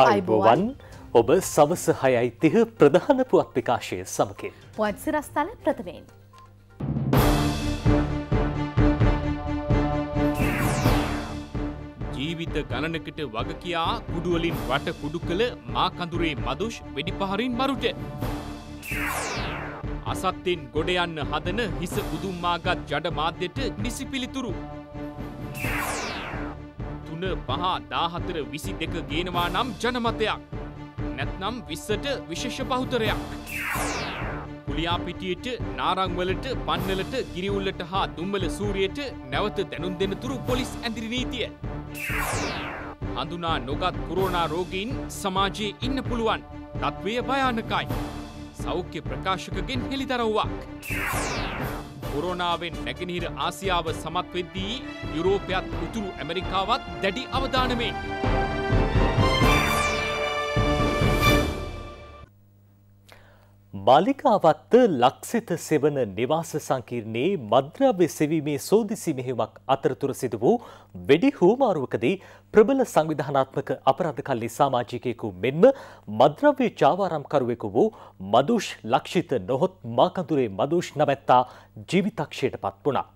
අයිබෝවන් ඔබ සවස හයයි තිහ ප්‍රධාන පුවත් ප්‍රකාශය සමකින්. පුවත්සිරස්ථල ප්‍රථමයෙන්. ජීවිත ගණනකට වගකයා කුඩුවලින් වට කුඩු කළ මාකඳුරේ මදුෂ් වෙඩිපහරින් මරුට. අසත්තෙන් ගොඩයන්න හදන හිස උදුම්මාගත් ජඩ මාධ්‍යයට නිසි පිළිතුරු. තුන පහ දාහතර විසි දෙක ගේනවා නම් ජනමතයක්. නැත්නම් විස්සට විශේෂ පහුතරයක්. පුලියාපිටියට නාරංවලට පන්නලට ගිරිවුල්ලට හා දුම්බල සූරයට නැවත දැනුම් දෙන තුරු පොලිස් ඇඳරි නීතිය. හඳුනා නොගත් කොරෝනා රෝගීන් සමාජයේ ඉන්න පුළුවන් තත්ත්වය භයානකයි. සෞඛ්‍ය ප්‍රකාශකගෙන් හෙළිදරව්වක්. කොරෝනාවෙන් නැගෙනහිර ආසියාව සමත් වෙද්දී යුරෝපයත් උතුරු ඇමරිකාවත් දැඩි අවධානමේ. මලිකාවත්ත ලක්සිත සෙවන නිවාස සංකීර්ණයේ මද්‍රව්‍ය සෙවීමේ සෝදිසි මෙහෙමක් අතරතුර සිදු වූ වෙඩි හෝමාරුවකදී ප්‍රබල සංවිධානාත්මක අපරාධකල්ලි සාමාජිකයෙකු මෙන්ම මද්‍රව්‍ය චාවාරම්කරුවෙකු වූ මදුෂ් ලක්ෂිත නොහොත් මාකඳුරේ මදුෂ් නමැත්තා ජීවිතක්ෂයට පත් වුණා.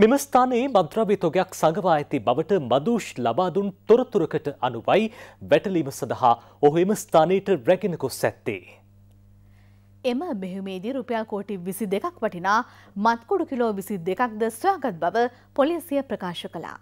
මෙම ස්ථානයේ මද්‍රව්‍ය තොගයක් සඟවා ඇති බවට මදුෂ් ලබාදුන් තොරතුරකට අනුවයි වැටලීම සඳහා ඔහු එම ස්ථානයට රැගෙන ගොස් ඇත්තේ. එම මෙහිමේදී රුපියල් කෝටි විසි දෙකක් වටිනා මත්කුඩු කිලෝ විසි දෙකක් ද ස්වයාගත් බව පොලිසිය ප්‍රකාශ කළා.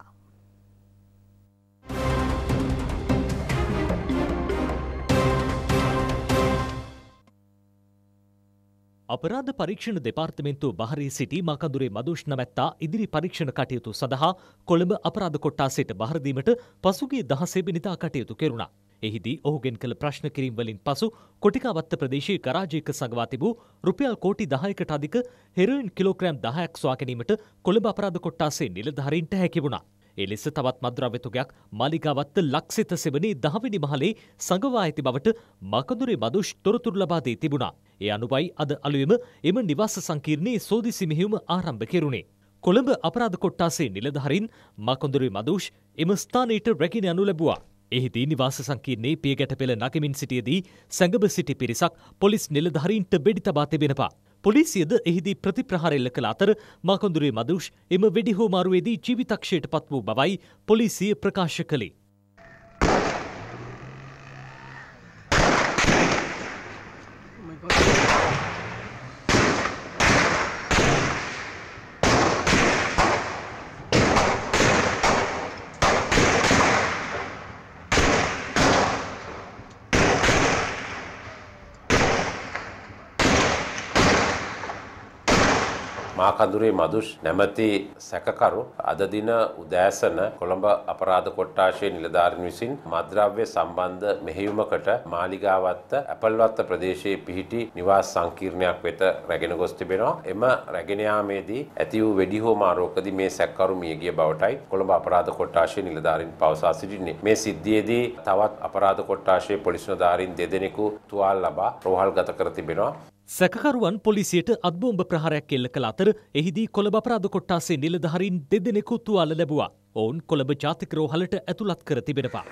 අපරාධ පරීක්ෂණ දෙපාර්තමෙන්න්තු බහරී සිටි මකදුරේ මදෂ්ණ මැත්තා ඉදිරි පරීක්ෂණ කටයුතු සඳහා කොළඹ අපරාධ කොට්ටා සිට බහරදීමට පසුගේ දහසේබිනිතා කටයුතු කෙරුණා. එහිදී ඔහුගෙන් කළ ප්‍රශ්න කිරීම්වලින් පසු කොටිකාවත්ත ප්‍රදේශයේ කරාජයක සගවා තිබූ රුපියල් කෝටි දහයකට අධික හෙරයින් කිලෝග්‍රෑම් දහයක් ස්වා ගැනීමට කොළඹ අපරාධ කොට්ටාසේ නිලධාරීන්ට හැකි වුණා. එලෙස තවත් මද්‍රව්‍යතුගයක් මලිගාවත්ත ලක්සිත සෙවනී දහවිනි මහලේ සඟවා ඇති බවට මකදුරේ මදුෂ් තොරතුරු ලබා දී තිබුණා. ඒ අනුවයි අද අලුයම එම නිවාස සංකීර්ණයේ සෝදිසි මෙහෙයුම ආරම්භ කෙරුණේ. කොළඹ අපරාධ කොට්ටාසේ නිලධාරීන් මකඳුරේ මදුෂ් එම ස්ථානයට රැගෙන යනු ලැබුවා. එහිදී නිවාස සංකීර්ණයේ පිය ගැටපෙළ නගමින් සිටියදී සැඟබ සිටි පිරිසක් පොලිස් නිලධාරීන්ට බෙඩි තබා තිබෙනවා. පොලිසියද එහිදී ප්‍රතිප්‍රහාර එල්ල කළ අතර මාකොඳුරේ මදුෂ් එම වෙඩි හෝමාරුවේදී ජීවිතක්ෂයට පත් වූ බවයි පොලිසිය ප්‍රකාශ කළේ. කහඳුරේ මදුෂ් නැමැති සැකකරු අද දින උදෑසන කොළඹ අපරාධ කොට්ටාශයේ නිලධාරීන් විසින් මද්‍රව්‍ය සම්බන්ධ මෙහෙයුමකට මාලිගාවත්ත ඇපල්වත්ත ප්‍රදේශයේ පිහිටි නිවාස සංකීර්ණයක් වෙත රැගෙන ගොස් තිබෙනවා. එම රැගෙන යාමේදී ඇති වූ වෙඩි හෝමාරෝකදී මේ සැකකරු මියගිය බවටයි කොළඹ අපරාධ කොට්ටාශයේ නිලධාරීන් පවසා සිටින්නේ. මේ සිද්ධියේදී තවත් අපරාධ කොට්ටාශයේ පොලිස් නිලධාරීන් දෙදෙනෙකු තුවාල ලබා රෝහල්ගත කර තිබෙනවා. සැකකරුවන් පොලිසියට අත්බෝම්භ ප්‍රහාරයක් එල්ල කළ අතර එහිදී කොළඹ අපරාධ කොට්ටාසේ නිලධාරීන් දෙදෙනෙකු තුවාල ලැබුවා. ඔවුන් කොළඹ ජාතික රෝහලට ඇතුළත් කර තිබෙනවා.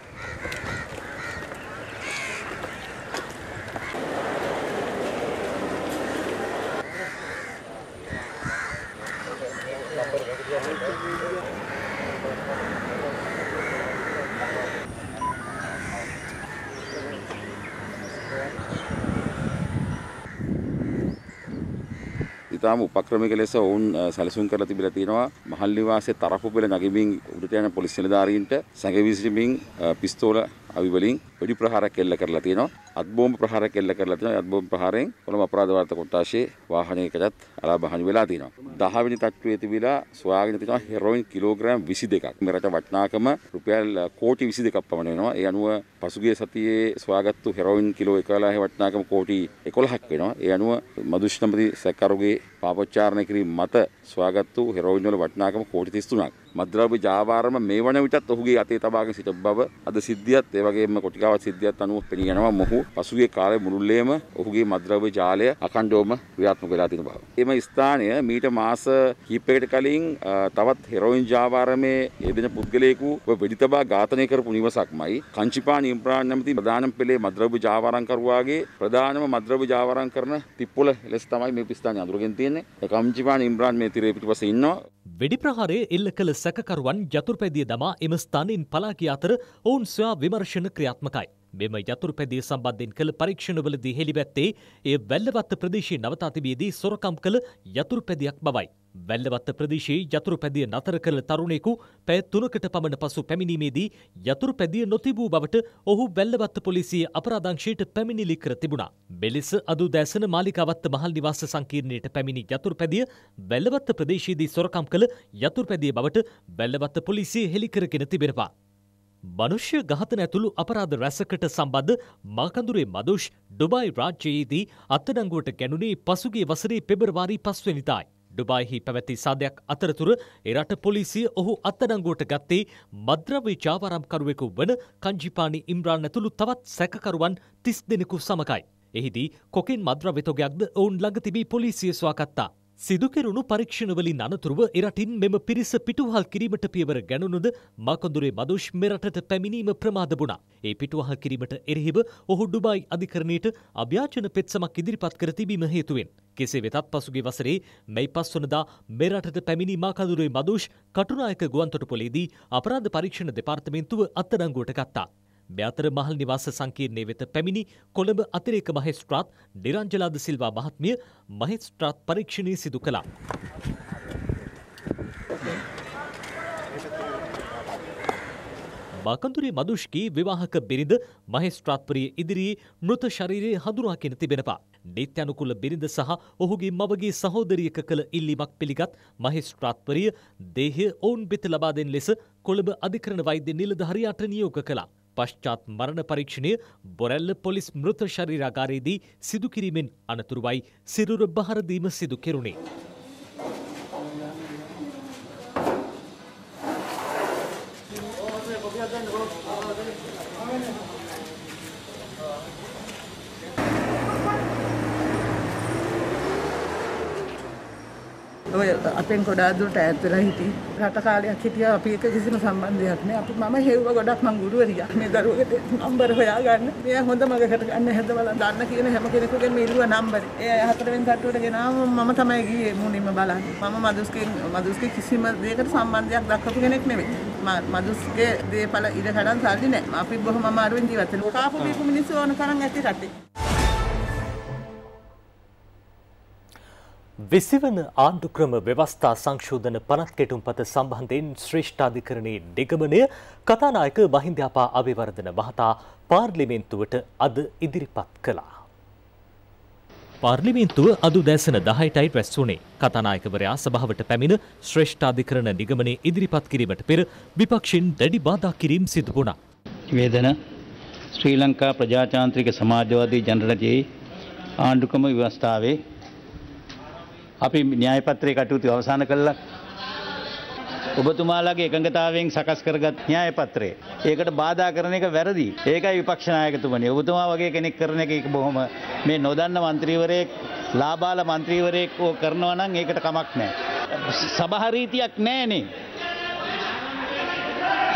ඉතාම උපක්‍රමික ලෙස ඔවුන් සැලසුම් කරලා තිබිලා තියෙනවා මහල් නිවාසයේ තරප්පු පෙළ නගමින් උඩට යන පොලිස් නිලධාරීන්ට සැඟවී සිටිමින් පිස්තෝල අවි වලින් වෙඩි ප්‍රහාර කෙල්ල කරලා තියෙනවා. අත් බෝම්බ ප්‍රහාර කෙල්ල කරලා තියෙනවා. අත් බෝම්බ ප්‍රහාරයෙන් කොළඹ අපරාධ වාර්තා කොට්ටාෂයේ වාහනයකටත් අලාභහානි වෙලා තියෙනවා. 10 වෙනි තට්ටුවේ තිබිලා සොයාගෙන තියෙනවා හෙරොයින් කිලෝග්‍රෑම් 22ක්. මේ රට වටිනාකම රුපියල් කෝටි 22ක් පමණ වෙනවා. ඒ අනුව පසුගිය සතියේ සොයාගත්තු හෙරොයින් කිලෝ 11 වටිනාකම කෝටි 11ක් වෙනවා. ඒ අනුව මදුෂ්ණපති සැකරුගේ පාපොච්චාරණය කිරීම මත සොයාගත්තු හෙරොයින් වල වටිනාකම කෝටි 33ක්. මද්‍රව්‍ය ජාවාරම මේ වන විටත් ඔහුගේ අතේ තබාගෙන සිට බව අද සිද්ධියත් ඒ වගේම කොටිකාවත් සිද්ධියත් අනුව පෙනී යනවා මොහු පසුගිය කාලේ මුළුල්ලේම ඔහුගේ මද්‍රව්‍ය ජාලය අඛණ්ඩවම ක්‍රියාත්මක වෙලා තියෙන බව. එම ස්ථානය මීට මාස කිහිපයකට කලින් තවත් හෙරොයින් ජාවාරමේ යෙදෙන පුද්ගලයෙකු වෙඩි තබා ඝාතනය කරපු නිවසක්මයි කංචිපා නිම්ප්‍රාන් නැමැති ප්‍රධානම පෙළේ මද්‍රව්‍ය ජාවාරම්කරුවාගේ ප්‍රධානම මද්‍රව්‍ය ජාවාරම් කරන තිප්පොළ ලෙස තමයි මේ ස්ථානය අඳුරගෙන තියෙන්නේ. කංචිපා නිම්ප්‍රාන් මේ තිරේ පිටිපස්සේ ඉන්නවා. වෙඩි ප්‍රහාරය එල්ල කළ සැකකරුවන් යතුරුපැදිය දමා එම ස්ථානයෙන් පලා ගිය අතර ඔවුන් සොයා විමර්ශන ක්‍රියාත්මකයි. මෙම යතුරුපැදිය සම්බන්ධයෙන් කළ පරීක්ෂණවලදී හෙළිවැත්තේ ඒ වැල්ලවත්ත ප්‍රදේශයේ නවතා තිබියදී සොරකම් කළ යතුරුපැදියක් බවයි. වැල්ලවත්ත ප්‍රදේශයේ යතුරු පැදිය නතර කළ තරුණෙකු පැය තුනකට පමණ පසු පැමිණීමේදී යතුරු පැදිය නොතිබූ බවට ඔහු වැල්ලවත්ත පොලිසිය අපරාධංශයට පැමිණිලි කර තිබුණා. මෙලෙස අදු දැසන මාලිකාවත්ත මහල් නිවාස සංකීර්ණයට පැමිණි යතුරු පැදිය වැල්ලවත්ත ප්‍රදේශයේදී සොරකම් කළ යතුරු පැදිය බවට වැල්ලවත්ත පොලිසිය හෙළි කරගෙන තිබෙනවා. මනුෂ්‍ය ඝාතන ඇතුළු අපරාධ රැසකට සම්බන්ධ මාකඳුරේ මදුෂ් ඩුබයි රාජ්‍යයේදී අත්අඩංගුවට ගැනුණේ පසුගිය වසරේ පෙබරවාරි පස්වනිතායි. ඩුබයිහි පැවැති සාදයක් අතරතුර එරට පොලිසිය ඔහු අත්අඩංගුවට ගත්තේ මද්‍රව්‍ය ජාවාරම්කරුවෙකු වන කංජිපානි ඉම්රාන් ඇතුළු තවත් සැකකරුවන් තිස් දෙනෙකු සමකයි. එහිදී කොකින් මද්‍රව්‍ය තොගයක්ද ඔවුන් ළඟ තිබී පොලිසිය සොයාගත්තා. සිදුකෙරුණු පරීක්ෂණවලින් අනතුරුව එරටින් මෙම පිරිස පිටුහල් කිරීමට පියවර ගැනුණුද මකොඳුරේ මදුෂ් මෙරටට පැමිණීම ප්‍රමාද වුණා. ඒ පිටුහල් කිරීමට එරෙහිව ඔහු ඩුබයි අධිකරණයට අභ්‍යාචන පෙත්සමක් ඉදිරිපත් කර තිබීම හේතුවෙන්. කෙසේ වෙතත් පසුගේ වසරේ මැයි පස් වනදා මෙරටට පැමිණි මාකඳුරේ මදුෂ් කටුනායක ගුවන්තොටුපොලේදී අපරාධ පරීක්ෂණ දෙපාර්තමේන්තුව අත්අඩංගුවට ගත්තා. බෑතර මහල් නිවාස සංකීර්ණය වෙත පැමිණි කොළඹ අතිරේක මහෙස්ත්‍රාත් නිරංජලාද සිල්වා මහත්මිය මහෙස්ත්‍රාත් පරීක්ෂණය සිදු කළා. බාකන්තුරේ මදුෂ්කී විවාහක බිරිඳ මහෙස්ත්‍රාත්පරිය ඉදිරියේ මෘත ශරීරයේ හඳුනාගෙන තිබෙනවා. නිත්‍යනුකුල බිරිඳ සහ ඔහුගේ මවගේ සහෝදරියක කළ ඉල්ලීමක් පිළිගත් මහෙස්ත්‍රාත්පරිය දේහය ඔවුන් වෙත ලබා දෙන ලෙස කොළඹ අධිකරණ වෛද්‍ය නිලධාරියාට නියෝග කළා. පශ්චාත් මරණ පරීක්ෂණය බොරැල්ල පොලිස් මෘත ශරීරාගාරයේදී සිදු කිරීමෙන් අනතුරුවයි සිරුර බහර දීම සිදු කෙරුණේ. ඔය අපෙන් ගොඩා දුරට ඈත් වෙලා හිටියේ. රට කාලයක් හිටියා අපි එක කිසිම සම්බන්ධයක් නැහැ. අපි මම හෙව්ව ගොඩක් මං ගුරුවරියක්. මේ දරුවගේ නම්බර හොයාගන්න. මෙයා හොඳ මගකට ගන්න හැදවල දන්න කියන හැම කෙනෙකුගෙන් මෙල්ලුව නම්බරේ. ඒ හතරවෙනි තට්ටුවට ගෙනාවම මම තමයි ගියේ මුණින්ම බලන්න. මම මදුස්කේ මදුස්කේ කිසිම දෙයකට සම්බන්ධයක් දක්වපු කෙනෙක් නෙමෙයි. මදුස්ගේ දේපල ඉඩකඩම් සල්ලි නැහැ. අපි බොහොම අමාරුවෙන් ජීවත් වෙනවා. කාපු බීපු මිනිස්සු ඕන තරම් ඇති රටේ. විසිවන ආණ්ඩුක්‍රම ව්‍යවස්ථා සංශෝධන පනත් කෙටුම්පත සම්බන්ධයෙන් ශ්‍රේෂ්ඨාධිකරණයේ නිගමනය කතානායක බහින්ද්‍යාපා අවිවර්ධන මහතා පාර්ලිමේන්තුවට අද ඉදිරිපත් කළා. පාර්ලිමේන්තුව අදු දැසන දහයිටයි රැස් වුණේ කතානායකවරයා සභාවට පැමිණ ශ්‍රේෂ්ඨාධිකරණ නිගමනය ඉදිරිපත් කිරීමට පෙර විපක්ෂින් දැඩි බාධා කිරීම් සිදු වුණා. වේදන ශ්‍රී ලංකා ප්‍රජාතාන්ත්‍රික සමාජවාදී ජනරජයේ ආණ්ඩුක්‍රම ව්‍යවස්ථාවේ අපි න්‍යායපත්‍රය කටයුතු අවසාන කළා. ඔබතුමාලගේ එකඟතාවයෙන් සකස් කරගත් න්‍යායපත්‍රය. ඒකට බාධා කරන එක වැරදි. ඒකයි විපක්ෂ නායකතුමනි. ඔබතුමා වගේ කෙනෙක් කරන එක ඒක බොහොම මේ නොදන්න മന്ത്രിවරයෙක්, ලාබාල മന്ത്രിවරයෙක් ඕ කරනවා නම් ඒකට කමක් නැහැ. සභා රීතියක් නැහැනේ.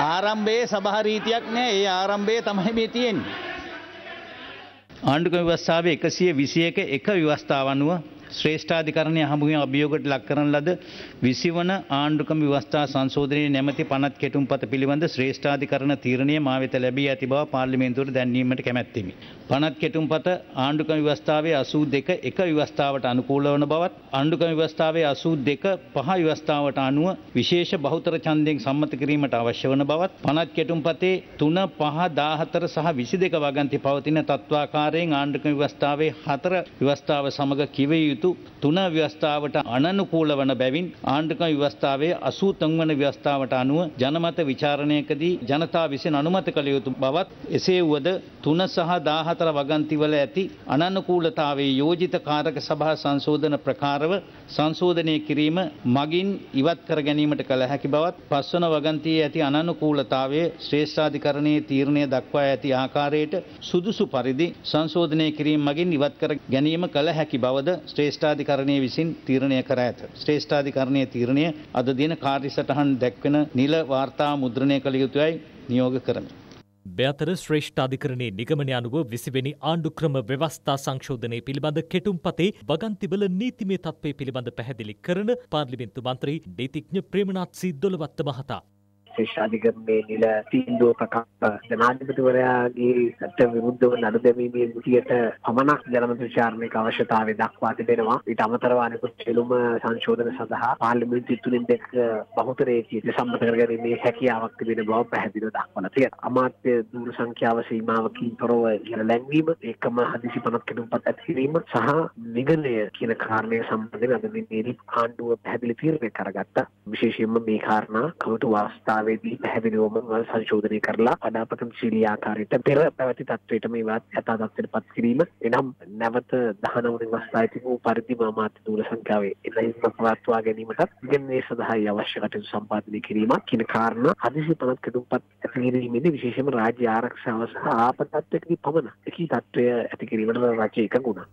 ආරම්භයේ සභා රීතියක් නැහැ. ඒ ආරම්භයේ තමයි මේ තියෙන්නේ. ආණ්ඩුක්‍රම ව්‍යවස්ථාවේ 121 එක විවස්ථාව අනුව ශ්‍රේෂ්ඨාධිකරණය හමුුවෙන් අභියෝගට ලක් කරන ලද විසිවන ආණ්ඩුකම වස්ථා සංශෝධනය නැමති පනත් කෙටුම් පත පිළිබඳ ශ්‍රේෂ්ඨාධිකරණ තීරණය මාවත ලැබී ඇති බව පාර්ලිමේන්තුවට දැන්වීමට කැමැත්තෙමි. පනත් කෙටුම් පත ආණ්ඩුකම වස්ථාවේ අසූ දෙක එක විවස්ථාවට අනුකූල වන බවත් අණ්ඩුකම වස්ථාවේ අසූ දෙක පහ විවස්ථාවට අනුව විශේෂ බෞතර චන්දයෙන් සම්මත කිරීමට අවශ්‍ය වන බවත් පනත් කෙටුම් පතේ තුන පහ දාහතර සහ විසි දෙක වගන්ති පවතින තත්වාකාරයෙන් ආණ්ඩුකම වස්ථාවේ හතර විවස්ථාව සමඟ කිව යුතු කටයුතු තුන ව්‍යවස්ථාවට අනනුකූල වන බැවින් ආණ්ඩුක්‍රම ව්‍යවස්ථාවේ 83 වන ව්‍යවස්ථාවට අනුව ජනමත විචාරණයකදී ජනතා විසින් අනුමත කළ යුතු බවත් එසේ වුවද 3 සහ 14 වගන්තිවල ඇති අනනුකූලතාවයේ යෝජිත කාරක සභා සංශෝධන ප්‍රකාරව සංශෝධනය කිරීම මගින් ඉවත් කර ගැනීමට කළ හැකි බවත් පස්වන වගන්තියේ ඇති අනනුකූලතාවයේ ශ්‍රේෂ්ඨාධිකරණයේ තීරණය දක්වා ඇති ආකාරයට සුදුසු පරිදි සංශෝධනය කිරීම මගින් ඉවත් කර ගැනීම කළ හැකි බවද ශ්‍රේෂ්ඨ ශ්‍රේෂ්ඨාධිකරණය විසින් තීරණය කර ඇත. ශ්‍රේෂ්ඨාධිකරණය තීරණය අද දින කාර්යසටහන් දැක්වෙන නිල වාර්තා මුද්‍රණය කළ යුතුයයි නියෝග කරමි. බෑතර ශ්‍රේෂ්ඨාධිකරණයේ නිගමනය අනුව විසිවෙනි ආණ්ඩුක්‍රම ව්‍යවස්ථා සංශෝධනය පිළිබඳ කෙටුම්පතේ වගන්තිබල නීතිමය තත්ත්වය පිළිබඳ පැහැදිලි කරන පාර්ලිමෙන්තු මන්ත්‍රී නීතිඥ ප්‍රේමනාත් සී දොළවත්ත මහතා ශේෂාධිකරණයේ නිල තීන්දුව ප්‍රකාශ ජනාධිපතිවරයාගේ අට විරුද්ධව නඩු දැමීමේ ගුටියට පමණක් ජනමත විචාරණයක අවශ්‍යතාවය දක්වා තිබෙනවා ඊට අමතරව අනෙකුත් සියලුම සංශෝධන සඳහා පාර්ලිමේන්තු තුලින් දෙක බහුතරයේදී සම්මත කරගැනීමේ හැකියාවක් තිබෙන බව පැහැදිලිව දක්වලා තියෙනවා අමාත්‍ය දූර සංඛ්‍යාව සීමාවකින් තොරව කියන ලැබවීම ඒකම හදිසි පනත් කෙනුම්පත් ඇති කිරීම සහ නිගණය කියන කාරණය සම්බන්ධයෙන් අද දිනේදී ආණ්ඩුව පැහැදිලි තීරණයක් අරගත්තා විශේෂයෙන්ම මේ කාරණා කවතු වාස්ථා අවස්ථාවේදී පැහැදිලිවම සංශෝධනය කරලා අනාපතනශීලී ආකාරයට පෙර පැවති තත්වයට මේවත් යථා තත්ත්වයට පත් කිරීම එනම් නැවත 19 අවස්ථාවේ තිබූ පරිදිම අමාත්‍ය දූල සංඛ්‍යාවේ එළයින්ම පවත්වා ගැනීමටත් ඉගෙනීමේ සඳහායි අවශ්‍ය කටයුතු සම්පාදනය කිරීමක් කියන කාරණා හදිසි පනත් කැඩුම්පත් ඇති කිරීමේදී විශේෂම රාජ්‍ය ආරක්ෂාව සහ ආපතත්වයකදී පමණ එකී තත්ත්වය ඇති කිරීමට රජය එකඟුණා.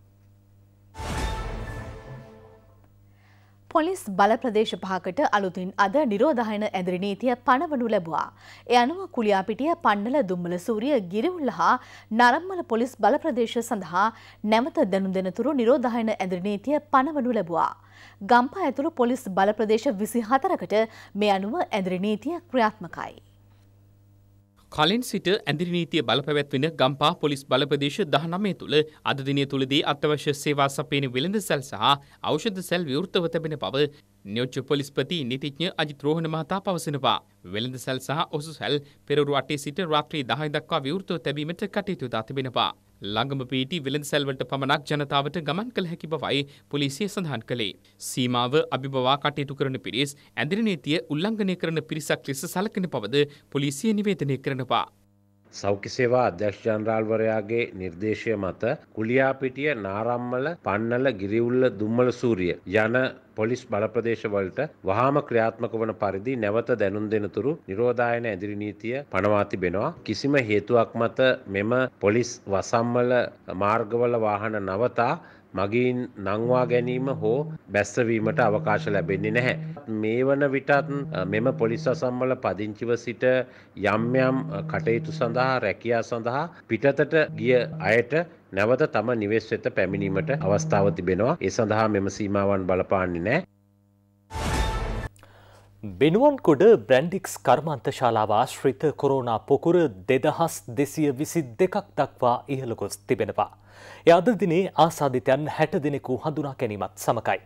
පොලිස් බල ප්‍රදේශ පහකට අලුතින් අද නිරෝධායන ඇදිරි නීතිය පනවනු ලැබුවා. එ අනුව කුලියාපිටිය පන්නල දුම්මල සූරිය ගිරිවුල්ල හා නරම්මල පොලිස් බල ප්‍රදේශ සඳහා නැවත දැනු දෙනතුරු නිරෝධායන ඇදිරි නීතිය පනවනු ලැබුවා. ගම්පා ඇතුළු පොලිස් බල ප්‍රදේශ විසි හතරකට මේ අනුව ඇදිරි නීතිය ක්‍රියාත්මකයි. කලින් සිට ඇඳිරි නීතිය බලපැවැත්වෙන ගම්පා පොලිස් බලප්‍රදේශ 19 තුල අද දිනය තුලදී අත්‍යවශ්‍ය සේවා සපයන වෙළඳසැල් සහ ඖෂධ සැල් විවෘතව තිබෙන බව නියෝජ්‍ය පොලිස්පති නීතිඥ අජිත් රෝහණ මහතා පවසනවා. වෙළඳසැල් සහ ඔසුසැල් පෙරවරු 8 සිට රාත්‍රී 10 දක්වා විවෘතව තැබීමට කටයුතු දා තිබෙනවා. ළඟම පිහිටි වෙළඳ සැල්වලට පමණක් ජනතාවට ගමන් කළ හැකි බවයි පොලිසිය සඳහන් කළේ. සීමාව අභිබවා කටයුතු කරන පිරිස් ඇඳිරි නීතිය උල්ලංඝනය කරන පිරිසක් ලෙස සැලකෙන බවද පොලිසිය නිවේදනය කරනවා. සෞඛ්‍ය සේවා අධ්‍යක්ෂ ජනරාල්වරයාගේ නිර්දේශය මත කුලියාපිටිය නාරම්මල පන්නල ගිරිවුල්ල දුම්මල සූරිය යන පොලිස් බලප්‍රදේශවලට වහාම ක්‍රියාත්මක වන පරිදි නැවත දැනුම් දෙනතුරු නිරෝධායන ඇදිරි නීතිය පනවා තිබෙනවා. කිසිම හේතුවක් මත මෙම පොලිස් වසම්මල මාර්ගවල වාහන නවතා මගින් නංවා ගැනීම හෝ බැස්සවීමට අවකාශ ලැබෙන්නේ නැහැ. මේ වන විටත් මෙම පොලිස් අසම්බල පදිංචිව සිට යම්යම් කටයුතු සඳහා රැකියා සඳහා පිටතට ගිය අයට නැවත තම නිවෙස් වෙත පැමිණීමට අවස්ථාව තිබෙනවා. ඒ සඳහා මෙම සීමාවන් බලපාන්නේ නැහැ. බෙනුවන්කොඩ බ්‍රන්ඩික්ස් කර්මන්ත ශාලාව ආශ්‍රිත කොරෝනා පොකුර දෙදහස් දෙසිය විසි දෙකක් දක්වා ඉහළකොස් තිබෙනවා. එ අද දිනේ ආසාධිතයන් හැට දෙනෙකු හඳුනා ගැනීමත් සමකයි.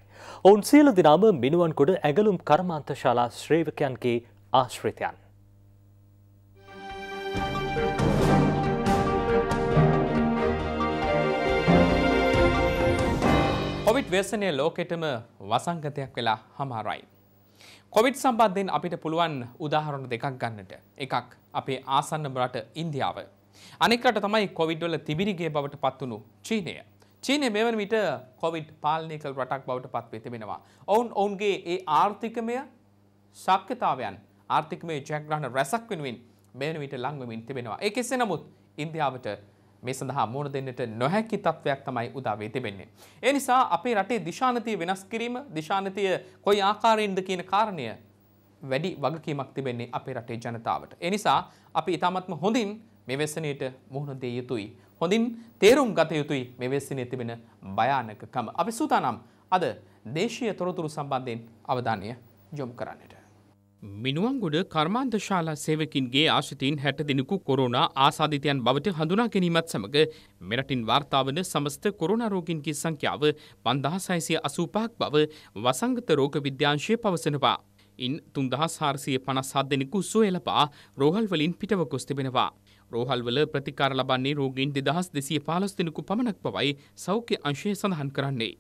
ඔවුන් සියල දිනාම මිනුවන්කොඩ ඇගලුම් කර්මාන්ත ශාලා ශ්‍රේවකයන්ගේ ආශ්‍රිතයන්. කොවිට් වේසනය ලෝකෙටම වසංගතයක් වෙලා හමාරයි. කොවිඩ් සම්බන්ධයෙන් අපිට පුළුවන් උදාහරණ දෙකක් ගන්නට. එකක් අපේ ආසන්න රට ඉන්දියාව. අනෙක් රට තමයි කොවිඩ් වල තිබිරිගේ බවට පත්වුණු චීනය. චීනය මෙවන විට කොවිඩ් පාලනය කළ රටක් බවට පත්වේ තිබෙනවා. ඔවුන් ඔවුන්ගේ ඒ ආර්ථිකමය ශක්්‍යතාවයන් ආර්ථිකමය ජයග්‍රහණ රැසක් වෙනුවෙන් මෙවන විට ලංවමින් තිබෙනවා. ඒ කෙසේ නමුත් ඉන්දියාවට මේ සඳහා මුහුණ දෙන්නට නොහැකි තත්ත්වයක් තමයි උදා වී තිබෙන්නේ. ඒ නිසා අපේ රටේ දිශානතිය වෙනස් කිරීම දිශානතිය කොයි ආකාරයෙන්ද කියන කාරණය වැඩි වගකීමක් තිබෙන්නේ අපේ රටේ ජනතාවට. ඒ නිසා අපි ඉතාමත්ම හොඳින් මේ වෙස්සනයට මුහුණ දෙය යුතුයි. හොඳින් තේරුම් ගත යුතුයි මේ වෙස්සනේ තිබෙන භයානකකම. අපි සූදානම් අද දේශීය තොරතුරු සම්බන්ධයෙන් අවධානය යොමු කරන්නට. මිනුවන්ගොඩ කර්මාන්තශාලා සේවකින්ගේ ආශිතීන් හැට දෙනෙකු කොරුණා ආසාධිතයන් බවට හඳුනා ගැනීමත් සමඟ මෙරටින් වාර්තාාවන සමස්ත කොරුණරෝගින්ගේ සංඛ්‍යාව පන්දහසයිසිය අසූපාක් බව වසංගත රෝග විද්‍යාංශය පවසනවා. ඉන් තුන්දහස් හාරසිය පනස් හත් දෙනෙකු සුවලපා රෝහල්වලින් පිටවකොස් තිබෙනවා. රෝහල්වල ප්‍රතිකාර ලබන්නේ රෝගීන් දෙදහස් දෙසිය පාලස් දෙනෙකු පමණක් පවයි සෞඛ්‍ය අංශය සඳහන් කරන්නේ.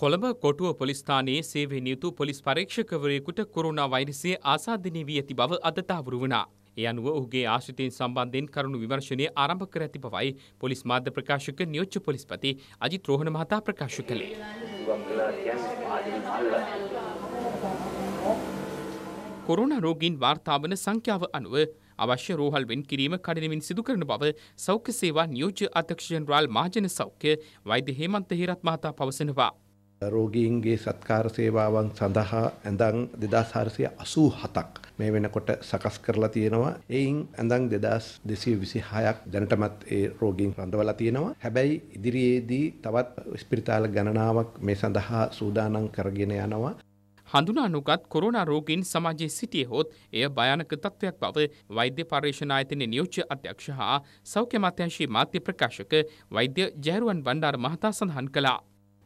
කොළඹ කොටුව පොලිස්ථානයේ සේවය නියුතු පොලිස් පරීක්ෂකවරයෙකුට කොරුණා වෛරසය ආසාධනය වී ඇති බව අද තහවුරු වුණා. ඒ අනුව ඔහුගේ ආශ්‍රිතයන් සම්බන්ධයෙන් කරුණු විමර්ශනය ආරම්භ කර ඇති බවයි පොලිස් මාධ්‍ය ප්‍රකාශක නියෝජ්‍ය පොලිස්පති අජිත් රෝහණ මහතා ප්‍රකාශ කළේ. කොරුණා රෝගීන් වාර්තාාවන සංඛ්‍යාව අනුව අවශ්‍ය රෝහල් වෙන් කිරීම කඩනමින් සිදුකරන බව සෞඛ්‍ය සේවා නියෝජ්‍ය අධ්‍යක්ෂ ජනරාල් මාජන සෞඛ්‍ය වෛද්‍ය හේමන්ත හේරත් මහතා පවසනවා. රෝගීන්ගේ සත්කාර සේවාවන් සඳහා ඇඳන් දෙදස් හරසය අසූ හතක් මේ වෙනකොට සකස් කරලා තියෙනවා එයින් ඇඳන් දෙදස් දෙසී විසි හයක් දැනටමත් ඒ රෝගීන් රඳවලා තියෙනවා හැබැයි ඉදිරියේදී තවත් ස්පිරිතාල ගණනාවක් මේ සඳහා සූදානන් කරගෙන යනවා හඳුනානුගත් කොරුණ රෝගීන් සමාජයේ සිටියහොත් එය භයනක තත්ත්වයක් බව වෛද්‍ය පර්ේෂණ අයතන නියෝච්ච අධ්‍යක්ෂ හා සෞඛ්‍ය මත්‍යංශී මාත්‍ය ප්‍රකාශක වෛද්‍ය ජෑරුවන් බණ්ඩාර මහතා සඳහන් කළා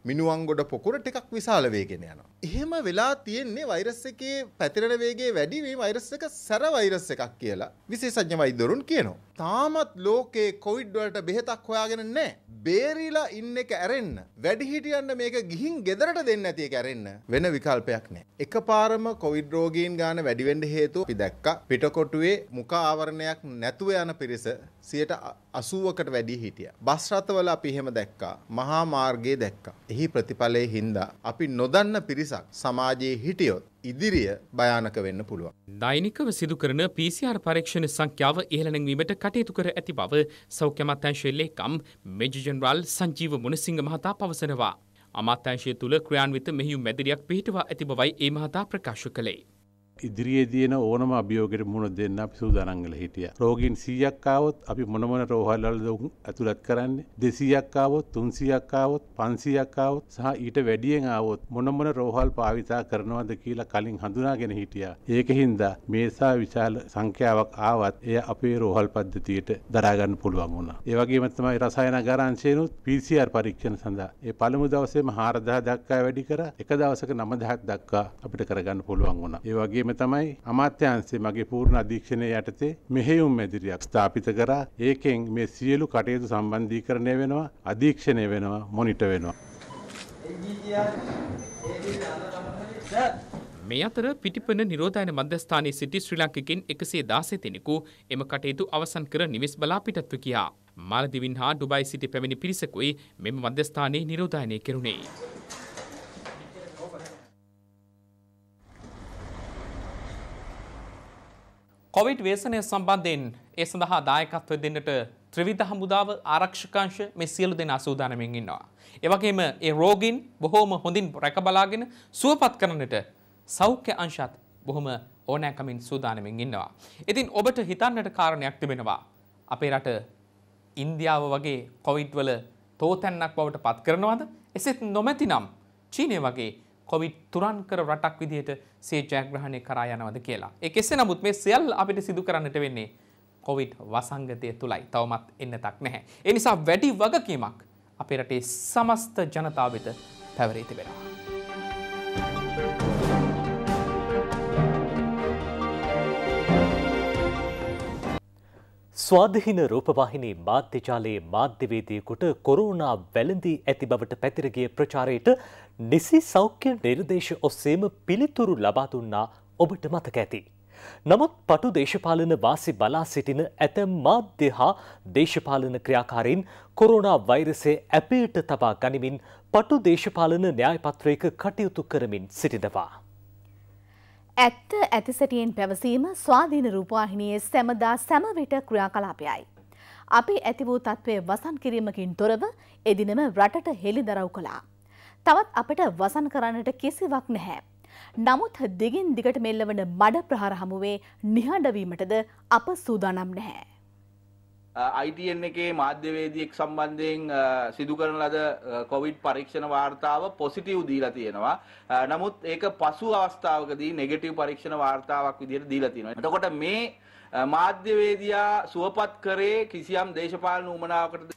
මිනුවන්ගොඩ පොකුර ටිකක් විශාල වේගෙන යනවා. එහෙම වෙලා තියෙන්නේ වෛරස් එකේ පැතිරෙන වේගය වැඩි මේ වෛරස් එක සැර වෛරස් එකක් කියලා විශේෂඥ වෛද්‍යවරුන් කියනවා. තාමත් ලෝකේ කොවිඩ් වලට බෙහෙතක් හොයාගෙන නැහැ. බේරිලා ඉන්න එක ඇරෙන්න. වැඩිහිටියන්ට මේක ගිහින් ගෙදරට දෙන්න නැති එක ඇරෙන්න වෙන විකල්පයක් නැහැ. එකපාරම කොවිඩ් රෝගීන් ගාන වැඩි වෙන්න හේතුව අපි දැක්කා. පිටකොටුවේ මුඛ ආවරණයක් නැතුව යන පිරිස සියට 80කට වැඩි හිටියා. බස් රථවල අපි එහෙම දැක්කා. මහා මාර්ගයේ දැක්කා. එහි ප්‍රතිඵලයේ හින්දා අපි නොදන්න පිරිසක් සමාජයේ හිටියොත් ඉදිරිය භයානක වෙන්න පුළුවන්. දෛනිකව සිදු කරන PCR පරීක්ෂණ සංඛ්‍යාව ඉහළ නැංවීමට කටයුතු කර ඇති බව සෞඛ්‍ය අමාත්‍යාංශයේ ලේකම් මේජර් ජෙනරාල් සංජීව මුණසිංහ මහතා පවසනවා. අමාත්‍යාංශය තුල ක්‍රියාන්විත මෙහියුම් මැදිරියක් පිහිටුවා ඇති බවයි ඒ මහතා ප්‍රකාශ කළේ. ඉදිරියේ දයන ඕනම අභියෝගයට මුණ දෙන්න අපි සූදානංගල හිටිය. රෝගීන් සීයක්කාවොත් අපි මොනමන රෝහල්ලල දවුන් ඇතුළත් කරන්නේ දෙසීයක්කාවොත් තුන්සියක්කාවොත් පන්සියක්කාවොත් සහ ඊට වැඩියෙන් ආවොත් මොනමොන රෝහල් පාවිතා කරනවද කියලා කලින් හඳුනාගෙන හිටියා. ඒක හින්දා මේසා විශාල සංඛ්‍යාවක් ආවත් එය අපේ රෝහල් පද්ධතියට දරාගන්න පුළුවන් වුණා. ඒ වගේම තමයි රසායන ගාරංශයනුත් PCR පරීක්ෂණ සඳහා ඒ පළමු දවසේම 4000 දක්වා වැඩි කර එක දවසක 9000ක් දක්වා අපිට කරගන්න පුළුවන් වුණා. ඒ වගේම ඒකම තමයි අමාත්‍යන්සේ මගේ පූර්ණ අධීක්ෂණය යටතේ මෙහෙයුම් මැදිරියක් ස්ථාපිත කරා ඒකෙන් මේ සියලු කටයුතු සම්බන්ධීකරණය වෙනවා අධීක්ෂණය වෙනවා මොනිට වෙනවා. මේ අතර පිටිපන නිරෝධයන මධ්‍යස්ථානයේ සිටි ශ්‍රී ලංකිකින් එකසේ දාසතෙනෙකු එම කටයුතු අවසන් කර නිවෙස් බලා පිටත්ව කියා. මාලදිවින් හා ඩුබයි සිටි පැමිණි පිරිසකුයි මෙම මධ්‍යස්ථානයේ නිරෝධායනය කෙරුණේ. කොවිඩ් වේසනය සම්බන්ධයෙන් ඒ සඳහා දායකත්ව දෙන්නට ත්‍රවිධ හමුදාව ආරක්ෂකංශ මේ සියලු දෙනා සූදානමින් ඉන්නවා. එවගේම ඒ රෝගීන් බොහෝම හොඳින් රැකබලාගෙන සුවපත් කරන්නට සෞඛ්‍ය අංශත් බොහොම ඕනෑකමින් සූදානමින් ඉන්නවා. ඉතින් ඔබට හිතන්නට කාරණයක් තිබෙනවා. අපේ රට ඉන්දියාව වගේ කොවිඩ්වල තෝතැන්නක් බවට පත් කරනවාද? එසෙත් නොමැතිනම් චීනය වගේ කොවිඩ් තුරන්කර රටක් විදිහට සේ ජයග්‍රහණය කරා යනවද කියලා. ඒ කෙසේ නමුත් මේ සියල් අපිට සිදු කරන්නට වෙන්නේ කොවිඩ් වසංගතය තුලයි. තවමත් එන්නතක් නැහැ. ඒ නිසා වැඩි වගකීමක් අපේ රටේ සමස්ත ජනතාව වෙත පැවරී තිබෙනවා. ස්වාධහින රූපවාහිනී මාධ්‍යජාලයේ මාධ්‍යවේදයකුට කොරුණා වැළඳී ඇති බවට පැතිරගේ ප්‍රචාරයට නිසි සෞඛ්‍ය නිර්දේශ ඔස්සේම පිළිතුරු ලබාදුන්නා ඔබට මතක ඇති. නමුත් පටු දේශපාලන වාසි බලා සිටින ඇතැම් මාධ්‍ය හා දේශපාලන ක්‍රියාකාරීන් කොරුණා වෛරසේ ඇපේට තබා ගනිමින් පටු දේශපාලන න්‍යායපත්‍රයක කටයුතු කරමින් සිටිදවා. ඇත්ත ඇතිසැටියෙන් පැවසීම ස්වාධීන රූපවාහිනයේ සැමදා සැමවිට ක්‍රියාකලාපයයි. අපි ඇති වූ තත්ත්වය වසන් කිරීමකින් තොරව එදිනම රටට හෙළි දරව් කළා. තවත් අපට වසන් කරන්නට කිසිවක් නැහැ. නමුත් දිගින් දිගට මෙල්ලවන මඩ ප්‍රහාර හමුවේ නිහඬවීමටද අප සූදානම් නැහැ. අයිටන් එකේ මාධ්‍යවේදියෙක් සම්බන්ධයෙන් සිදු කරන ලද කොවිඩ් පරීක්ෂණ වාර්තාව පොසිටව් දීලා තියෙනවා. නමුත් ඒක පසු අවස්ථාවකදී නෙගටව් පරීක්ෂණ වාර්තාවක් විදියට දීලා තියෙනවා. එතකොට මේ මාධ්‍යවේදියා සුවපත් කරේ කිසියම් දේශපාලන උමනාවකට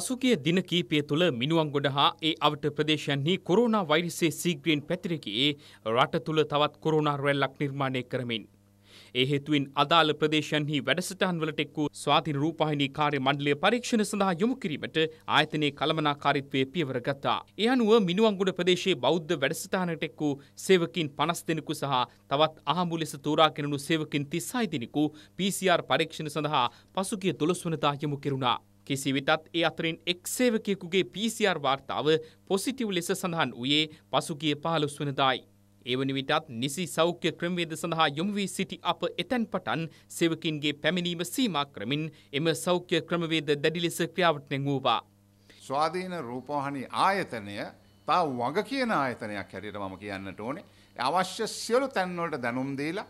පසුගිය දින කීපය තුළ මිනුවන්ගොඩ හා ඒ අවට ප්‍රදේශයන්හි කොරෝනා වෛරසය සීග්‍රයෙන් පැතිරකයේ රට තුළ තවත් කොරෝනා රැල්ලක් නිර්මාණය කරමින්. ඒ හේතුවෙන් අදාළ ප්‍රදේශයන්හි වැඩසටහන් වලට එක් වූ ස්වාධීන රූපවාහිනී කාර්ය මණ්ඩලය පරීක්ෂණ සඳහා යොමු කිරීමට ආයතනයේ කළමනාකාරීත්වයේ පියවර ගත්තා. ඒ අනුව මිනුවන්ගොඩ ප්‍රදේශයේ බෞද්ධ වැඩසටහනට එක් වූ සේවකින් 50 දෙනෙකු සහ තවත් අහඹු ලෙස තෝරා ගැනුණු සේවකින් 36 දෙනෙකු PCR පරීක්ෂණ සඳහා පසුගිය 12 වනදා යොමු කෙරුණා. කිසිවිටත් ඒ අතරින් එක් සේවකයෙකුගේ PCR වාර්තාව පොසිටිව් ලෙස සඳහන් වූයේ පසුගිය 15 වෙනිදායි. එවැනි විටත් නිසි සෞඛ්‍ය ක්‍රමවේද සඳහා යොමු වී සිටි අප එතැන් පටන් සේවකින්ගේ පැමිණීම සීමා කරමින් එම සෞඛ්‍ය ක්‍රමවේද දැඩි ලෙස ක්‍රියාවට නැංගුවා. ස්වාධීන රූපවාහිනී ආයතනය තා වග කියන ආයතනයක් හැටියට මම කියන්නට ඕනේ. අවශ්‍ය සියලු තැන්වලට දැනුම් දීලා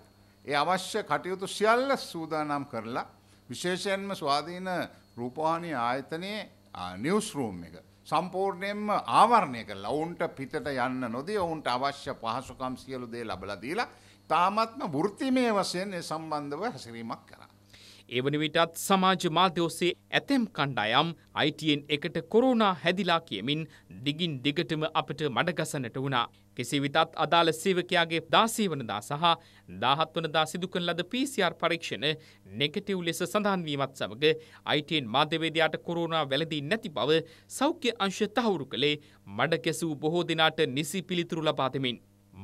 ඒ අවශ්‍ය කටයුතු සියල්ල සූදානම් කරලා විශේෂයෙන්ම ස්වාධීන රූපවාහිනී ආයතනයේ නිවුස් රූම් එක සම්පූර්ණයෙන්ම ආවරණය කරලා ඔවුන්ට පිටට යන්න නොදී ඔවුන්ට අවශ්‍ය පහසුකම් සියලු දේ ලබලා දීලා තාමත්ම වෘත්තිමය වශයෙන් ඒ සම්බන්ධව හැසිරීමක් කරා. එවන විටත් සමාජ මාධ්‍ය ඔස්සේ ඇතැම් කණ්ඩායම් ITN එකට කොරෝනා හැදිලා කියමින් දිගින් දිගටම අපට මඩගසන්නට වුණා. කෙසේ වෙතත් අදාළ සේවකයාගේ 16 වනදා සහ 17 වනදා සිදු කරන ලද PCR පරීක්ෂණ නෙගටිව් ලෙස සඳහන් වීමත් සමග ITN මාධ්‍යවේදියාට කොරෝනා වැළඳී නැති බව සෞඛ්‍ය අංශ තහවුරු කළේ මඩ කැසූ බොහෝ දෙනාට නිසි පිළිතුරු ලබා දෙමින්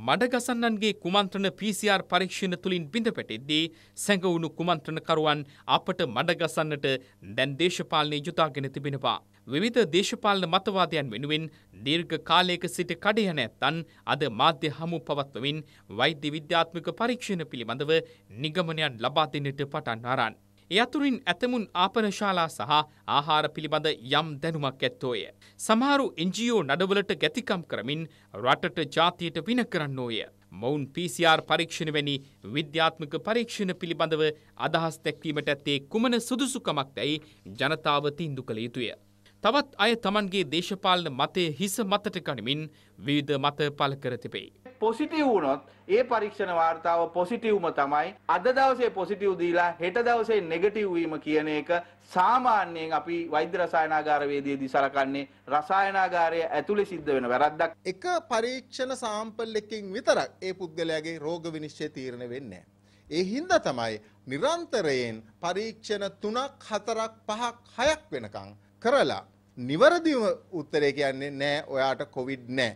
මඩගසන්නන්ගේ කුමන්ත්‍රණ PCR පරීක්ෂණ තුළින් බිඳපැටෙද්දී සැඟවුණු කුමන්ත්‍රණකරුවන් අපට මඩගසන්නට දැන් දේශපාලනය යොදාගෙන තිබෙනවා. විවිධ දේශපාලන මතවාදයන් වෙනුවෙන් දීර්ඝ කාලයක සිට කඩයන ඇත්තන් අද මාධ්‍ය හමු පවත්වමින් වෛද්‍ය විද්‍යාත්මක පරීක්ෂණ පිළිබඳව නිගමනයන් ලබා දෙන්නට පටන් අරන්. ඒ අතුරින් ඇතමුන් ආපනශාලා සහ ආහාර පිළිබඳ යම් දැනුමක් ඇත්තෝය. සමහරු එන්ජියෝ නඩවලට ගැතිකම් කරමින් රටට ජාතියට වින කරන්නෝය. මොවුන් PCR පරීක්ෂණ වැනි විද්‍යාත්මක පරීක්ෂණ පිළිබඳව අදහස් දැක්වීමට ඇත්තේ කුමන සුදුසුකමක් දැයි ජනතාව තින්දු කළ යුතුය. තවත් අය තමන්ගේ දේශපාලන මතය හිස මතට කණමින් විවිධ මත පල කර තිබෙයි. පොසිටිව් වුණොත් ඒ පරීක්ෂණ වාර්තාව පොසිටිව්ම තමයි අද දවසේ පොසිටිව් දීලා හෙට දවසේ නෙගටිව් වීම කියන එක සාමාන්‍යයෙන් අපි වෛද්‍ය රසායනාගාරවේදයේදී සලකන්නේ රසායනාගාරය ඇතුලේ සිද්ධ වෙන වැරද්දක්. එක පරීක්ෂණ සාම්පල් එකකින් විතරක් ඒ පුද්ගලයාගේ රෝග විනිශ්චය තීරණය වෙන්නේ ඒ හින්දා තමයි නිරන්තරයෙන් පරීක්ෂණ 3ක් 4ක් 5ක් 6ක් වෙනකන් කරලා නිවැරදිව උත්තරේ කියන්නේ නෑ ඔයාට කොවිඩ් නෑ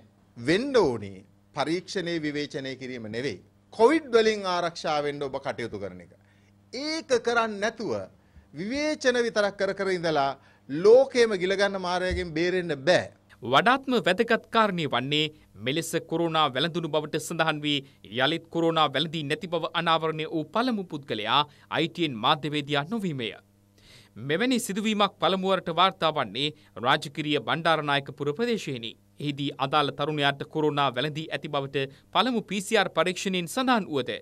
වෙන්න ඕනේ පරීක්ෂණයේ විවේචනය කිරීම නෙවෙයි. කොවිඩ් වලින් ආරක්ෂා වෙන්න ඔබ කටයුතු කරන එක. ඒක කරන්නේ නැතුව විවේචන විතරක් කර කර ඉඳලා ලෝකයේම ගිලගන්න මාර්ගයෙන් බේරෙන්න බෑ. වඩාත්ම වැදගත් කාරණේ වන්නේ මෙලෙස කොරෝනා වැළඳුණු බවට සඳහන් වී යළිත් කොරෝනා වැළඳී නැති බව අනාවරණය වූ පළමු පුද්ගලයා ITN මාධ්‍යවේදියා නොවීමේය. මෙවැනි සිදුවීමක් පළමුුවරට වාර්තා වන්නේ රාජකිරිය බණ්ඩාරනායක පුරපදේශයනි. එහිදී අදාළ තරුණයාට කොරුණා වැළඳී ඇති බවට පළමු PCR පරීක්ෂණයෙන් සඳහන් වුවද.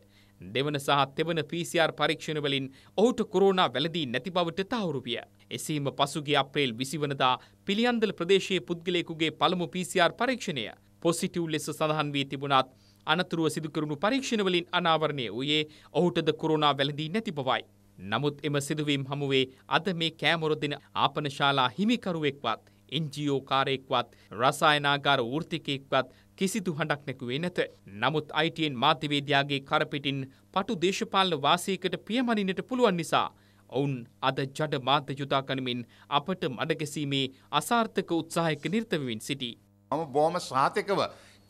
දෙවන සහ තෙවන PCR පරීක්ෂණවලින් ඔහුට කොරුණා වැළදී නැති බවට තහවුරුවිය. එසීම පසුගේ අප්‍රේල් විසිවනදා පිළියන්දල ප්‍රදේශයේ පුද්ගලයෙකුගේ පළමු PCR පරීක්ෂණය පොසිටිව් ලෙස සඳහන් වී තිබුණත් අනතුරුව සිදුකරුණු පරීක්ෂණවලින් අනාවරණය වූයේ ඔහුටද කොරුණා වැළඳී නැති බවයි. නමුත් එම සිදුවීම් හමුවේ අද මේ කෑමොරදින ආපනශාලා හිමිකරුවෙක්වත් එන්ජියෝ කාරයෙක්වත් රසායනාගාර ෘර්තිකයෙක්වත් කිසිදු හඬක් නැකුවේ නැත. නමුත් අයිටන් මාධ්‍යවේදයාගේ කරපිටින් පටු දේශපාලන වාසයකට පියමනිනට පුළුවන් නිසා. ඔවුන් අද ජඩ මාධ්‍ය යුතාකනමින් අපට මඩගැසීමේ අසාර්ථක උත්සාහයක නිර්තවමින් සිටි. මම බෝම සාතිකව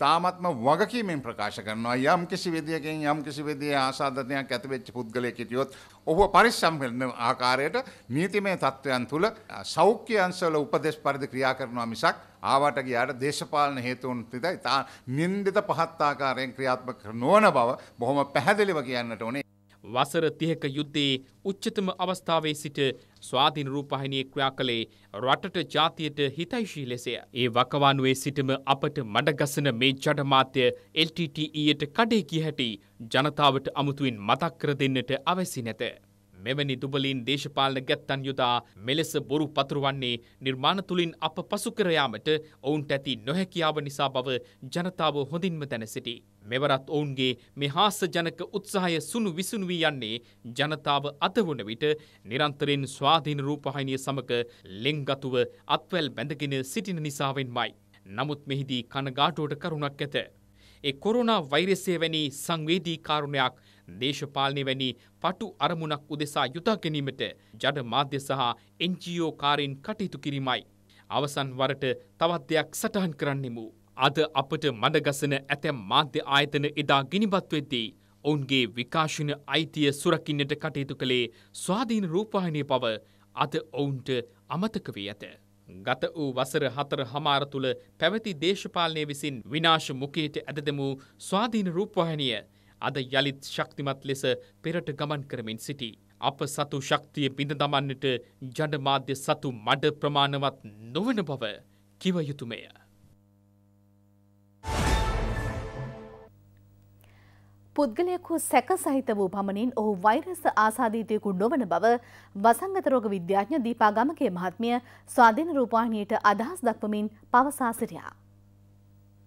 තාමත්ම වගකීමෙන් ප්‍රකාශ කරනවා යම් කිසි විදියකින් යම් කිසි විදියේ ආසාදනයක් ඇති වෙච්ච පුද්ගලයෙක් හිටියොත් ඔහුව පරිස්සම් කරන ආකාරයට නීතිමය තත්වයන් තුල සෞඛ්‍ය අංශවල උපදේශ පරිදි ක්‍රියා කරනවා මිසක් ආවට ගියාට දේශපාලන හේතුන් තිත ඉතා නින්දිත පහත් ආකාරයෙන් ක්‍රියාත්මක නොවන බව බොහොම පැහැදිලිව කියන්නට ඕනේ වසර තිහක යුද්ධයේ උච්චතම අවස්ථාවේ සිට ස්වාධීන රූපහිනිය ක්‍රියා කළේ රටට ජාතියට හිතයිශී ලෙසය. ඒ වකවානුවේ සිටම අපට මඩගසන මේ ජඩමාත්‍ය LTTEයට කඩේ කිය හැටි ජනතාවට අමුතුවෙන් මතක් කර දෙන්නට අවැසි නැත. මෙවැනි දුබලින් දේශපාලන ගැත්තන් යුදා මෙලෙස බොරු පතුරුවන්නේ නිර්මාණ තුළින් අප පසු කර යාමට ඔවුන්ට ඇති නොහැකියාව නිසා බව ජනතාව හොඳින්ම දැන සිටී. මෙවරත් ඔවුන්ගේ මේ හාස්‍යජනක උත්සාහය සුණු විසුණු වී යන්නේ ජනතාව අත වුණ විට නිරන්තරයෙන් ස්වාධීන රූපවාහිනිය සමග ලෙන්ගතුව අත්වැල් බැඳගෙන සිටින නිසාවෙන්මයි. නමුත් මෙහිදී කනගාටුවට කරුණක් ඇත. ඒ කොරෝනා වෛරසය වැනි සංවේදී කාරුණයක් දේශපාලනය වැනි පටු අරමුණක් උදෙසා යුතා ගැනීමට ජඩ මාධ්‍ය සහ එන්ජියෝ කාරෙන් කටයුතු කිරීමයි. අවසන් වරට තවත් දෙයක් සටහන් කරන්නෙමු. අද අපට මඩගසන ඇතැම් මාධ්‍ය ආයතන එදා ගිනිබත් වෙද්දී. ඔවුන්ගේ විකාශන අයිතිය සුරකින්නට කටයුතු කළේ ස්වාධීන රූපාහිනය පව අද ඔවුන්ට අමතක වී ඇත. ගත වූ වසර හතර හමාර තුළ පැවති දේශපාලනය විසින් විනාශ මුකයට ඇදදමූ ස්වාධීන රූපවාහිනිය අද යළිත් ශක්තිමත් ලෙස පෙරට ගමන් කරමින් සිටි. අප සතු ශක්තිය බිඳ දමන්නට ජනමාධ්‍ය සතු මඩ ප්‍රමාණවත් නොවන බව කිව යුතුමය. පුද්ගලයෙකු සැක සහිත වූ පමණින් ඔහු වෛරස ආසාධීතයකු නොවන බව වසංගතරෝග විද්‍යාඥ දීපාගමකේ මහත්මිය ස්වාධීන රූපාණයට අදහස් දක්වමින් පවසා සිටියා.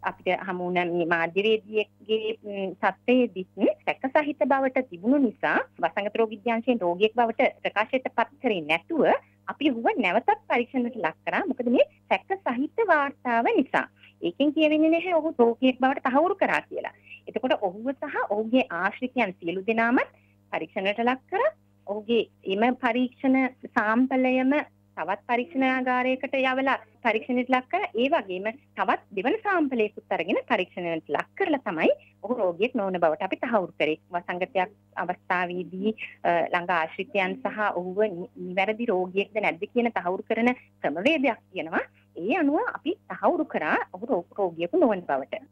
අපිට හමුණ මේ මාධ්‍යවේදියෙක්ගේ තත්ත්වයේදී සැක සහිත බවට තිබුණු නිසා වසංගත රෝග විද්‍යාංශයෙන් රෝගියෙක් බවට ප්‍රකාශයට පත් කරේ නැතුව අපි හුව නැවතත් පරීක්ෂණයට ලක් කරා මොකද මේ සැක සහිත වාර්තාව නිසා. ඒකෙන් කියවෙන්නේ නැහැ ඔහු රෝගියෙක් බවට තහවුරු කරා කියලා. එතකොට ඔහුව සහ ඔහුගේ ආශ්‍රිතයන් සියලු දෙනාම පරීක්ෂණයට ලක් කරා ඔහුගේ එම පරීක්ෂණ සාම්පලයම තවත් පරීක්ෂණාගාරයකට යවලා පරීක්ෂණයට ලක් කරලා ඒ වගේම තවත් දෙවන සාම්පලයකුත් අරගෙන පරීක්ෂණයට ලක් කරලා තමයි ඔහු රෝගියෙක් නොවන බවට අපි තහවුරු කරේ. වසංගතයක් අවස්ථාවේදී ළඟ ආශ්‍රිතයන් සහ ඔහුව නිවැරදි රෝගියෙක්ද නැද්ද කියන තහවුරු කරන ක්‍රමවේදයක් තියෙනවා. ඒ අනුව අපි තහවුරු කරා ඔහු රෝගියෙකු නොවන බවට.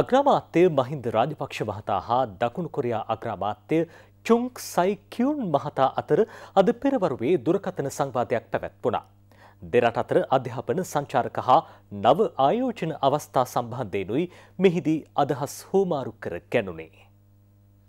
අග්‍රාමාත්‍යය මහින්ද රාජපක්ෂ මහතා හා දකුණු කොරයා අග්‍රාමාත්‍යය චුංක් සයිකියුන් මහතා අතර අද පෙරවරුවේ දුරකථන සංවාදයක් පැවැත්වුණා. දෙරට අතර අධ්‍යාපන සංචාරක හා නව ආයෝජන අවස්ථා සම්බන්ධයනුයි මෙහිදී අදහස් හෝමාරු කර ගැනුණේ.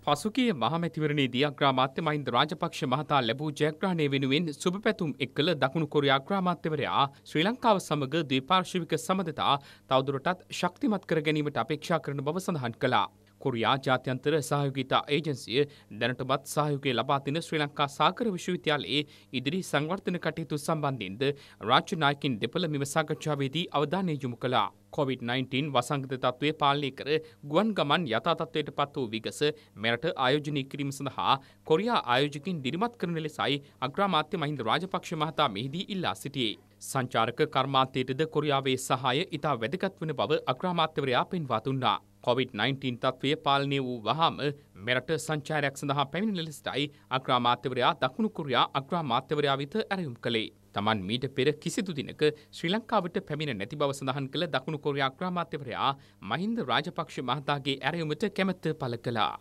පසුගේ මහමැතිවරණේ දියග්‍රාමාත්‍ය මහින්ද රාජපක්ෂ මහතා ලැබූ ජයග්‍රහණය වෙනුවෙන් සුබ පැතුම් එක්කළ දකුණු කොරියා අග්‍රාමාත්‍යවරයා ශ්‍රී ලංකාව සමග ද්විපාර්ශ්වික සමඳතා තවදුරටත් ශක්තිමත් කර ගැනීමට අපේක්ෂා කරන බව සඳහන් කළා. කොරියා ජාත්‍යන්තර සහයෝගිතා ඒජන්සිය දැනටමත් සහයෝගය ලබා දෙන ශ්‍රී ලංකා සාගර විශ්වවිද්‍යාලයේ ඉදිරි සංවර්ධන කටයුතු සම්බන්ධයෙන්ද රාජ්‍ය නායකින් දෙපළ මෙම සාකච්ඡාවේදී අවධානය යොමු කළා. COVID-19 වසංගත තත්ත්වය පාලනය කර ගුවන් ගමන් යථා තත්ත්වයට පත් වූ විගස මෙරට ආයෝජනය කිරීම සඳහා කොරියා ආයෝජකින් දිරිමත් කරන ලෙසයි අග්‍රාමාත්‍ය මහින්ද රාජපක්ෂ මහතා මෙහිදී ඉල්ලා සිටියේ. සංචාරක කර්මාන්තයටද කොරියාවේ සහාය ඉතා වැදගත් වන බව අග්‍රාමාත්‍යවරයා පෙන්වා දුන්නා. කොවිD-19 තත්ත්වය පාලනය වූ වහාම මෙරට සංචාරයක් සඳහා පැමිණි ලෙසටයි අග්‍රාමාත්‍යවරයා දකුණු කොරියා අග්‍රාමාත්‍යවරයා වෙත ඇරයුම් කළේ. තමන් මීට පෙර කිසිදු දිනක ශ්‍රී ලංකාවට පැමිණ නැති බව සඳහන් කළ දකුණු කොරියා අග්‍රාමාත්‍යවරයා මහින්ද රාජපක්ෂ මහතාගේ ඇරයුමට කැමැත්ත පළ කළා.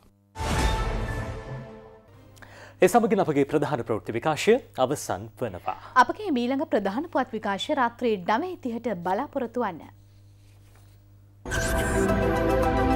ඒ සමගින් අපගේ ප්‍රධාන ප්‍රවෘත්ති විකාශය අවසන් වනවා. අපගේ මීළඟ ප්‍රධාන පුවත් විකාශය රාත්‍රී 9:30ට බලාපොරොත්තු වන්න. Thank you.